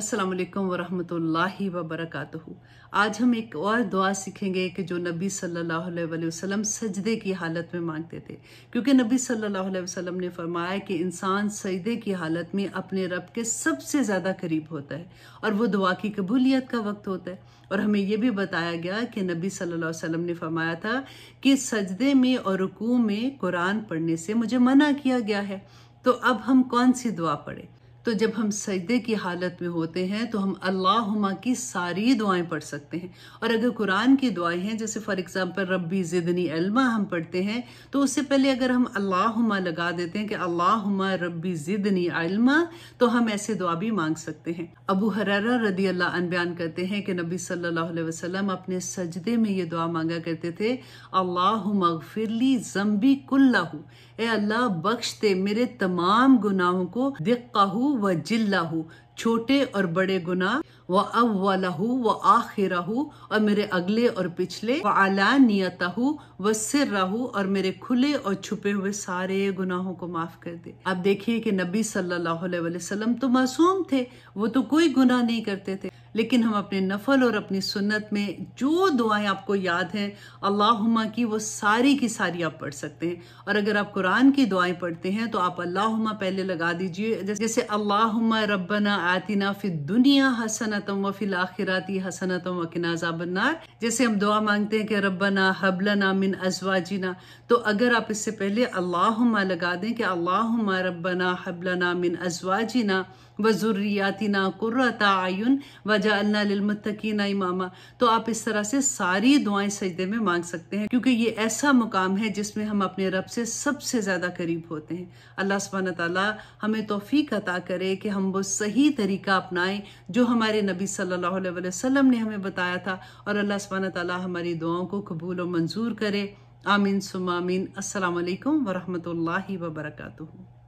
अस्सलाम वालेकुम वरहमतुल्लाहि आज हम एक और दुआ सीखेंगे कि जो नबी सल्लल्लाहु अलैहि वसल्लम सजदे की हालत में मांगते थे क्योंकि नबी सल्लल्लाहु अलैहि वसल्लम ने फरमाया कि इंसान सजदे की हालत में अपने रब के सबसे ज़्यादा करीब होता है और वो दुआ की कबूलियत का वक्त होता है और हमें यह भी बताया गया कि नबी सल्लल्लाहु अलैहि वसल्लम ने फरमाया था कि सजदे में और रुकू में कुरान पढ़ने से मुझे मना किया गया है तो अब हम कौन सी दुआ पढ़ें तो जब हम सजदे की हालत में होते हैं तो हम अल्लाहुमा की सारी दुआएं पढ़ सकते हैं और अगर कुरान की दुआएं हैं जैसे फॉर एग्जांपल रब्बी ज़िदनी अलमा हम पढ़ते हैं तो उससे पहले अगर हम अल्लाहुमा लगा देते हैं कि अल्लाहुमा रब्बी ज़िदनी अलमा तो हम ऐसे दुआ भी मांग सकते हैं अबू हरारा रदी अल्लाह अन बयान करते हैं कि नबी सल्लल्लाहु अलैहि वसल्लम अपने सजदे में ये दुआ मांगा करते थे अल्लाहुमा गफिरली जम्बी कुल्लाहू ए अल्लाह बख्श दे मेरे तमाम गुनाहों को दिक्काहू व जिल्लाहू छोटे और बड़े गुना व अब व आखिरहू और मेरे अगले और पिछले व अलानियतहू व राहू और मेरे खुले और छुपे हुए सारे गुनाहों को माफ कर दे आप देखिए कि नबी सल्लल्लाहु अलैहि वसल्लम तो मासूम थे वो तो कोई गुनाह नहीं करते थे लेकिन हम अपने नफल और अपनी सुन्नत में जो दुआएं आपको याद हैं अल्लाहुमा की वो सारी की सारी आप पढ़ सकते हैं और अगर आप कुरान की दुआएं पढ़ते हैं तो आप अल्लाहुमा पहले लगा दीजिए जैसे अल्लाहुमा रब्बना आतिना फिर दुनिया हसनतम व फिल आखिराती हसनतम वकिना जैसे हम दुआ मांगते हैं कि रबना हबलना मिन अजवाजीना तो अगर आप इससे पहले अल्लाहुमा लगा दें कि अल्लाहुमा रबना हबलना मिन अजवाजीना व ज़ुर्रियातिना कुर्रता आयुन व वजह ना इमामा तो आप इस तरह से सारी दुआएं सजदे में मांग सकते हैं क्योंकि ये ऐसा मुकाम है जिसमें हम अपने रब से सबसे ज़्यादा करीब होते हैं अल्लाह सुबहाना हमें तोफ़ी अता करे कि हम वो सही तरीका अपनाएं जो हमारे नबी सल्लल्लाहु अलैहि वसल्लम ने हमें बताया था और अल्लाह सुबहाना हमारी दुआओं को कबूल और मंजूर करे आमीन सुमामीन असलकम वरहमल वर्का